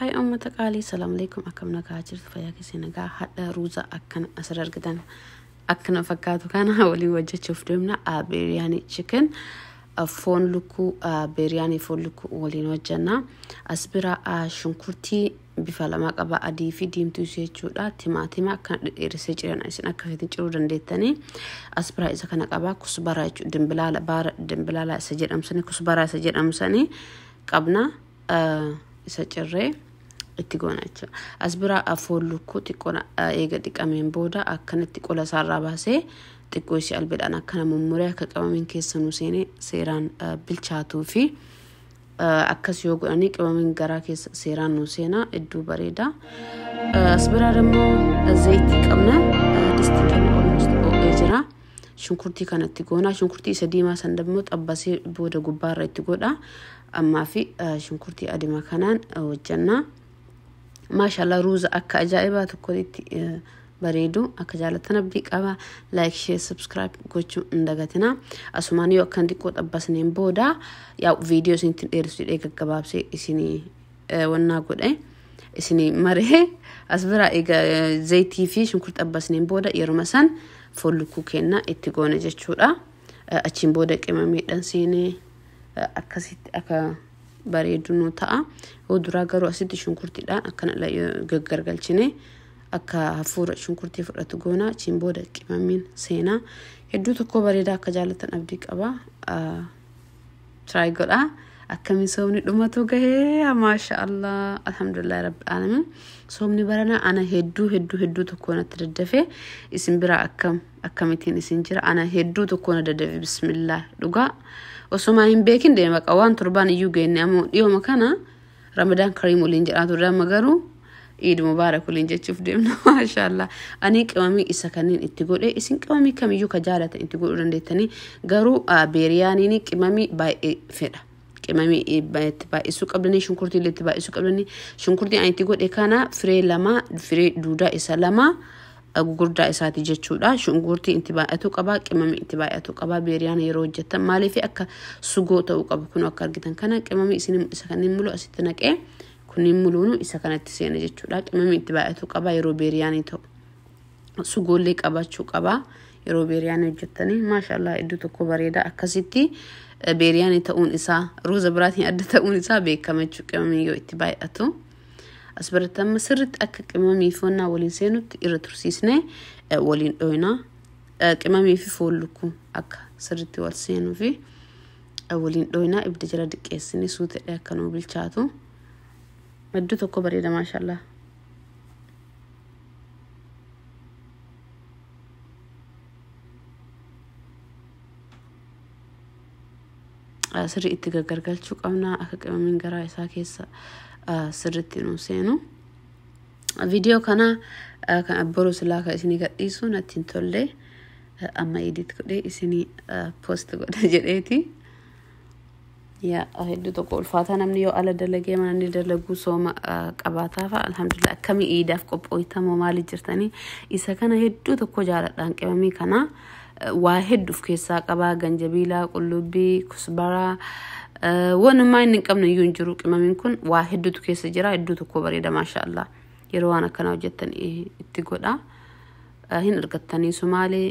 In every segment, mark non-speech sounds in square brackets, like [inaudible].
Hai uummata qaalii salaamaleykum akkam nagaa jirtu fayyaa keessee nagaa haadha Ruuzaa akkana asirra argitan akkana fakkaatu kana [laughs] waliin hojjechuuf deemna ah, beeriyaanii chikin ah, foon lukkuu ah, beeriyaanii foon lukkuu waliin hojjenna as shunkurtii bifa lama qabaa adii fi diimtuu ishee jechuudha timaatima kan dhedheerisee jiran isin akkasitti ciruu dandeettanii asbiraa isa kana qabaa kusbaraa jechuudha dimbilaala baara isa jedhamsanii kusbaraa isa jedhamsanii qabna isa cirree. itti goona jechuudha. As biraa afoollukuu xiqqoon eega xiqqameen booda akkanatti qola isaarraa baasee xiqqoo ishee albeedhaan akkana mummuree akka qabameen keessa nu seenee seeraan bilchaatuu fi akkas yoo godhanii qabameen garaa keessa seeraan nu seenaa iddoo bareeda. As biraa immoo zayitii qabna distii qabna olmus xiqqoo jira. shunkurtii kanatti goonaa shunkurtii isa diimaa san dammoo booda gubbaarra itti godha ammaa fi shunkurtii adima kanaan hojjannaa. maashaala ruuza akka ajaa'ibaa tokkotti eh, bareedu akka jaalatan abdii qaba laayik shee subskiraayib gochuu hin asumaan yoo akkan xiqqoo xabbasneen booda yaa viidiyoo isinitti dheerisu jedhee gaggabaabsee isinii eh, wannaa godhe isinii maree [laughs] as biraa egaa eh, zayitii fi shunkurta xabbasneen booda yeruma san foollukkuu kennaa itti goone jechuudha achiin booda qimamiidhaan seenee akkasitti akka. bareedu nu ta'a fuulduraa garuu asitti shunkurtiidhaan akkana gaggargalchine akka hafuura shunkurtii fudhatu goona achiin booda qimamiin seenaa hedduu tokko bareedaa akka jaalatan abdii qaba tiraay godhaa akkamiin soomni dhumatu gahee maasha allah alhamdulillah rabbi alamin soomni barana ana hedduu hedduu hedduu tokko natti daddafe isin biraa akkam akkamittiin isin jira ana hedduu tokko na daddafe bismillah dhugaa. osuma hin beekin deema waan torbaan iyyuu geenne ammoo dhiyooma kana ramadaan kariim waliin jedhaa turre amma garuu iid mubaarak waliin jechuuf deemna [laughs] maashaallah ani qimamii isa kanneen itti godhe isin qimamii kamiyyuu ka jaalatan itti godhuu dandeettanii garuu beeriyaaniin qimamii baay'ee fedha. qimamii baay'isuu qabdanii shunkurtii itti baay'isuu qabdanii shunkurtii ani itti godhe kana firee lamaa firee duudaa isa lamaa. gurgurdaa isaati jechuudha. Shunkurtii itti baay'atu qaba, qimamni itti baay'atu qaba. Beeriyaan yeroo hojjetan maaliif akka sugoo ta'uu qabu kunu akka argitan kana qimamni isin isa kanneen mulu asitti naqee kunniin muluunu isa kanatti seena jechuudha. Qimamni itti baay'atu qaba yeroo beeriyaanii ta'u sugoollee qabaachuu qaba. Yeroo beeriyaanii hojjetanii maashaallah iddoo tokko bareeda akkasitti eh, beeriyaanii ta'uun isaa ruuza biraatiin adda ta'uun isaa beekama jechuudha qimamni yoo itti baay'atu. as asbaratamma sirritti akka qimamii fi waliin seenutti irra tursiisnee waliin dhooyinaa qimamii fi foollukkuu akka sirritti wal seenuu fi waliin dhooyinaa ibda jala diqqeessinee suutadha akka nuu bilchaatu. Hedduu tokko bareeda inshallah. sirrii itti gaggargalchuu qabna akka qibamiin garaa isaa keessa sirriitti nu seenu. Viidiyoo kana kan abboruu silaa kan isinii gadhiisu natti hin tolle amma edit godhee isinii poost godha [laughs] jedheeti. Yaa hedduu tokko ulfaataa namni yoo ala dalagee mana inni dalaguu sooma qabaataa fa'a alhamdulillah akkamii iidaaf qophooytamoo maalii jirtanii isa kana hedduu tokko jaaladhaan qibamii kanaa. Eh, waa hedduu of keessaa qabaa ganjabiilaa qullubbii kusbaraa eh, wanumaa inni hin qabne iyyuu hin jiru qimamiin kun waa hedduutu keessa jiraa hedduu tokko bareeda maashaallah yeroo waan akkanaa hojjettan itti godha eh, hin argattanii somaalee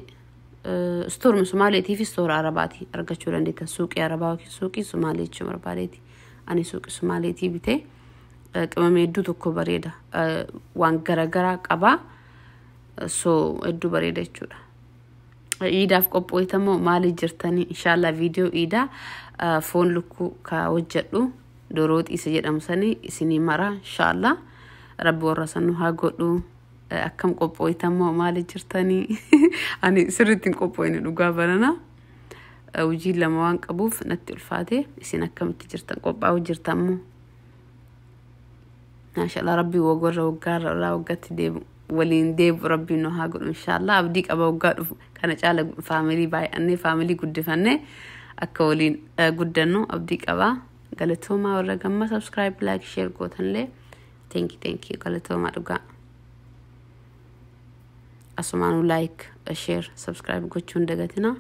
stoormi sumaaleetii fi stoora arabaati argachuu dandeettan suuqii arabaa yookiin suuqii sumaalee jechuu barbaadeeti ani suuqii sumaaleetii bitee qimamee hedduu tokko bareeda waan garagaraa qabaa soo hedduu bareeda jechuudha. iidaaf qopho'eeta moo maaliif jirtanii inshaallah viidiyoo iidaa foon lukkuu ka hojjadhu. doroo xiisa jedhamu sanii isinii mara inshaallah rabbi warra sanuu haa godhu akkam qopho'eeta moo maaliif jirtanii [laughs] ani sirriitti hin qopho'ine dhugaa banana hojii lama waan qabuuf natti ulfaate isin akkamitti jirtan qophaa'u jirtan moo maashaa rabbi waggarra waggaarra irraa waliin deebu rabbiin nu haa godhu inshaallaa abdii qaba waggaa dhufu kana caala faamilii baay'annee faamilii guddifannee akka waliin guddannu abdii qabaa galatoomaa warra gamma sabskiraayib laayik sheer gootanilee teenki teenki galatoomaa dhugaa. asumaanuu laayik sheer sabskiraayib gochuun dagatina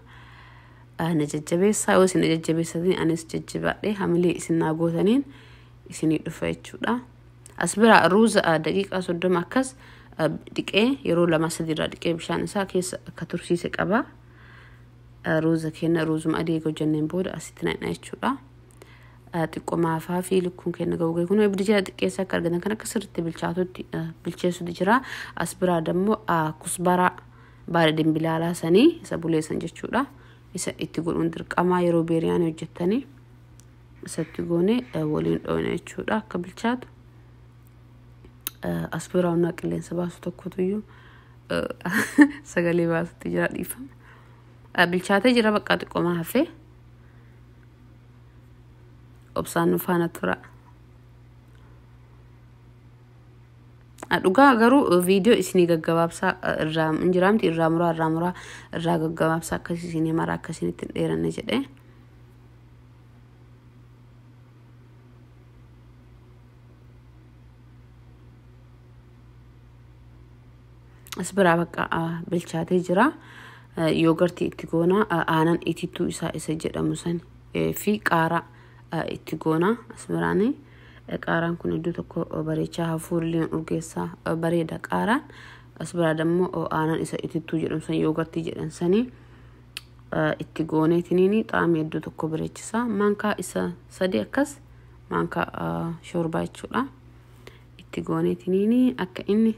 na jajjabeessaa yoo isin na anis jajjabadhe hamilee isin naa gootaniin isinii dhufa jechuudha as biraa ruuza daqiiqaa soddoma akkas. dhiqee yeroo lamaa sadiirraa dhiqee bishaan isaa keessa akka tursiise qaba. Ruuza kenna ruuzuma adii eeguu jenneen booda asitti naanna'aa jechuudha. Xiqqoo maafaa fi lukkuun kenna ga'uu ga'e kun ibiddi jira xiqqeessa akka argatan kan akka sirriitti bilchaatutti bilcheessutu jiraa. As biraadammoo dammoo kusbaraa baala dimbilaalaa sanii isa buleessa jechuudha. Isa itti godhuun dirqamaa yeroo beeriyaan hojjettanii isatti goone waliin dhoowna jechuudha akka bilchaatu. asbira humnaa qilleensa baasu tokkotu sagalee baasutti jira dhiifama. Bilchaatee jira baqqaa xiqqoomaa hafee. Obsaan nu faana tura. Dhugaa garuu viidiyoo isinii gaggabaabsaa irraa hin jiraamti irraa muraa irraa muraa irraa gaggabaabsaa akkas isinii mara akkasinitti hin dheeranne jedhee. as biraa bakka bilchaatee jira. Yoogartii itti goonaa aanan itittuu isaa isa jedhamu san e, fi qaaraa itti goonaa as biraani. E, qaaraan kun iddoo tokko bareechaa hafuurri urgeessaa bareeda qaaraan. As biraan immoo aanan isa itittuu jedhamu san yoogartii jedhan sanii itti gooneetiniin xaamii iddoo tokko bareechisa. mankaa isa sadii akkas mankaa shorbaa jechuudha. Itti gooneetiniin akka inni.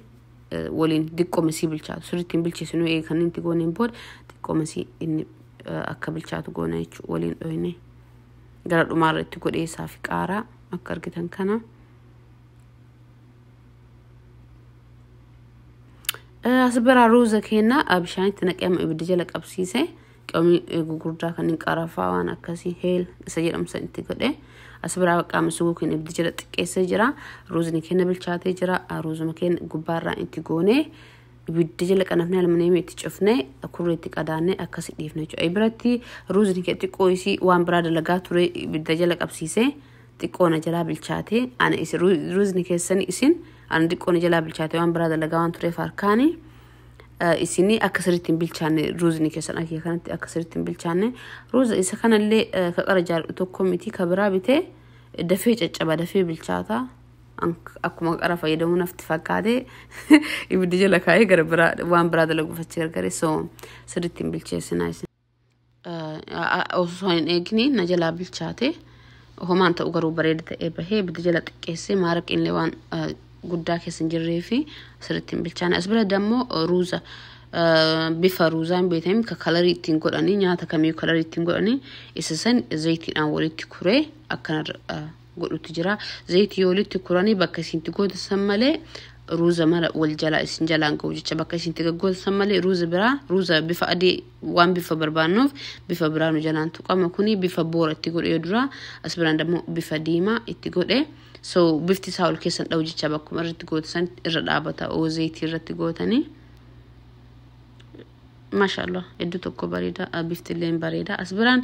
waliin xiqqoomsii bilchaatu sirrittiin bilcheessinu eegan itti gooneen booda xiqqoomsii inni akka bilchaatu goona jechuudha waliin dhoyne gara dhumaarratti godheessaa fi qaaraa akka argitan kana. As biraa ruuza keenna bishaanitti naqee ama ibidda jala qabsiise. qabni gugurdaa kan qarafaa waan akkasii heel isa jedhamsan itti godhe as biraa qaama suguu kan ibidda jira xiqqeessa jira ruuzni kenna bilchaate jira ruuzuma kenna gubbaarraan itti goone ibidda jala qanafne almanee itti cufne kurreetti qadaanne akkasi dhiifne jechuudha. Biratti ruuzni xiqqoo isii waan biraa dalagaa ture ibidda jala qabsiisee jalaa bilchaate isin ana xiqqoona jalaa bilchaate waan biraa dalagaa waan tureef harkaanii. Eh, isinii akka sirriitti hin bilchaanne ruuzinii keessan akka akka sirriitti hin bilchaanne ruuza isa kanallee eh, ka qara tokko miti ka biraa eh, dafee caccaba dafee bilchaata. Akkuma qara fayyadamuu nafti fakkaate [laughs] ibiddi jala kaa'ee gara biraa waan biraa dalagu fachi gargare soo sirriitti hin bilcheessina. Osoo hin eegni na jalaa bilchaate homaan ta'u garuu bareeda ta'ee bahee ibiddi jala xiqqeesse maaraqni illee guddaa keessan jirree fi asirratti hin bilchaan As bira dammoo uh, ruuza. Uh, bifa ruuzaan beekamu kan kalarii ittiin godhanii nyaata kamiyyuu kalarii ittiin godhanii isa san zayitiidhaan walitti kuree akkanarra uh, godhutti jira. Zayitii walitti kuranii bakka isiinti gootasan malee ruuza mara wal jalaa isin jalaan ga'u jecha bakka ishin san malee ruuza biraa ruuza bifa adii waan bifa barbaannuuf bifa biraa nu jalaan tuqama kuni bifa boora itti godhee dura as biraan immoo bifa diimaa itti godhe so bifti isaa ol keessan dha'u jecha bakkuma irratti gootisan irra dhaabata oo irratti gootanii. maashaallah hedduu tokko bareeda bifti illee bareeda as biraan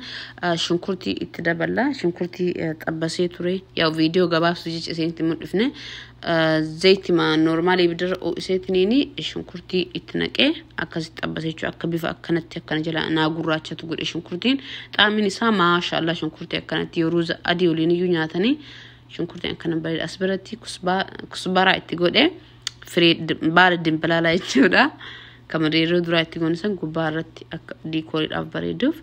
shunkurtii itti dabalaa shunkurtii xabbasee ture yaa viidiyoo gabaabsu jecha itti mul'ifne zayitimaan noormaalii ibiddarra ho'isee shunkurtii itti naqee akkasitti xabbase jechuudha. Akka bifa akkanatti akkana jalaa naa gurraachatu godhe shunkurtiin xaamiin isaa maashaallah shunkurtii akkanatti yeroo adii waliin iyyuu nyaatanii shunkurtii akkana bareeda as biratti kusbaraa itti godhe firee baala dimbalaalaa jechuudha. Kamaree yeroo duraa itti goonisan gubbaa irratti akka diikooriidhaaf bareeduuf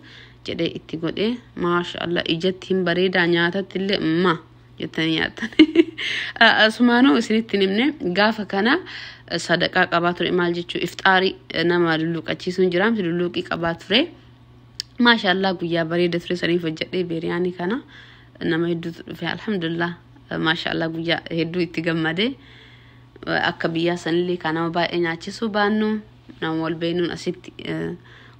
jedhee itti godhe maashaallah ijatti hin bareedaa nyaatatti illee maa. jettanii nyaatan [laughs] ah, asumaanoo isinitti himne gaafa kana eh, sadaqaa qabaa ture maal jechuun iftaarii eh, nama lulluqachiisuun jiraamsi lulluqii qabaa ture Maashaallaa guyyaa bareeda ture saniif hojjedhee beeriyaanii kana eh, nama hedduutu dhufe alhamdulillah Maashaallaa guyyaa hedduu itti gammade akka biyyaa sanillee kan nama baay'ee nyaachisu baannu nama wal beenuun asitti.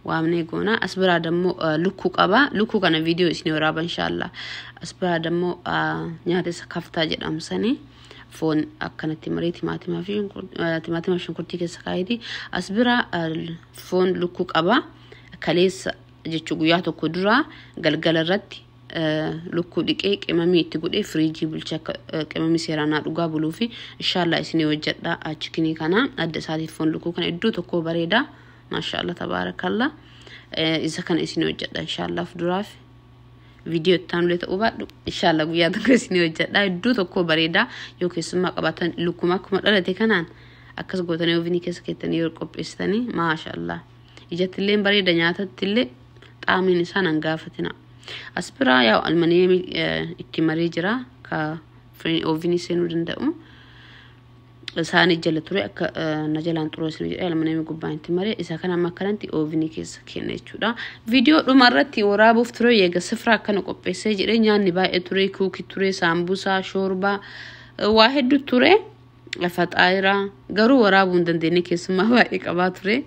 waamnee goona as biraa dammoo lukkuu qaba lukkuu kana viidiyoo isin waraaba inshaallaa as biraa dammoo nyaata isa kaftaa jedhamsanii foon akkanatti maree timaatima fi shunkurtii keessa kaayiti as biraa foon lukkuu qaba kaleessa jechuu guyyaa tokko duraa galgala irratti lukkuu dhiqee qimamii itti godhee firiijii bulchaa qimamii seeraanaa dhugaa buluu fi inshaallaa isinii hojjedha chikinii kanaa adda isaatiif foon lukkuu kana iddoo tokko bareeda. maashaallah tabaarakallaa isa kana isin hojjedha inshaallah duraaf viidiyoo itti aanulee ta'uu baadhu inshaallah guyyaa tokko isin hojjedha iddoo tokko bareedaa yoo keessummaa qabaatan lukkuma akkuma dhalate kanaan akkas gootanii ofiinii keessa keessanii yoo qopheessitanii ijatti illee bareeda nyaatatti illee qaamiin isaan gaafatina. As biraa yaa almanii itti maree jira ka ofiinii seenuu danda'u. isaan jala ture akka Najalaan eh, na jalaan xuroosina jedha Gubbaa gubbaanitti maree isa kana amma akkanatti oovinii keessa kenna jechuudha. Viidiyoo dhuma irratti waraabuuf ture eega sifraa akkana qopheessee jedhee nyaanni baay'ee ture kuukii ture saambusaa shoorbaa eh, waa hedduu ture lafa xaayiraa garuu waraabuu hin dandeenye keessumaa baay'ee qabaa ture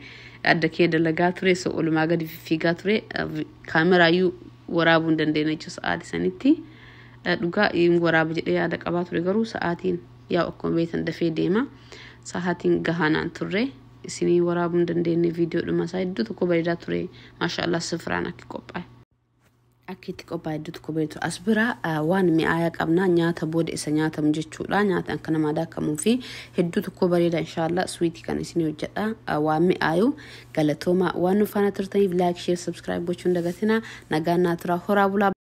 adda kee dalagaa ture isa olumaa gadi fiigaa ture eh, kaameraayyuu waraabuu hin dandeenye jechuudha sa'aatii sanitti dhugaa waraaba jedhee yaada qabaa ture garuu sa'aatiin. yaa okkon beeytan dafee deema sa'aatiin gahanaan turre isinii waraabuu hin dandeenye viidiyoodhuma isaa hedduu tokko bareedaa ture maashaallaa sifiraan akka qophaa'e. Akkitti qophaa'e hedduu tokko beektu as biraa waan mi'aayaa qabnaa nyaata booda isa nyaatamu jechuudha nyaata akka namaa daakamuu fi hedduu tokko bareeda inshaallaa swiitii kan isinii hojjedha waan mi'aayu galatoomaa waan nu faana turtaniif laayik sheer sabskiraayib gochuun dagatinaa nagaa naa turaa horaa bulaa.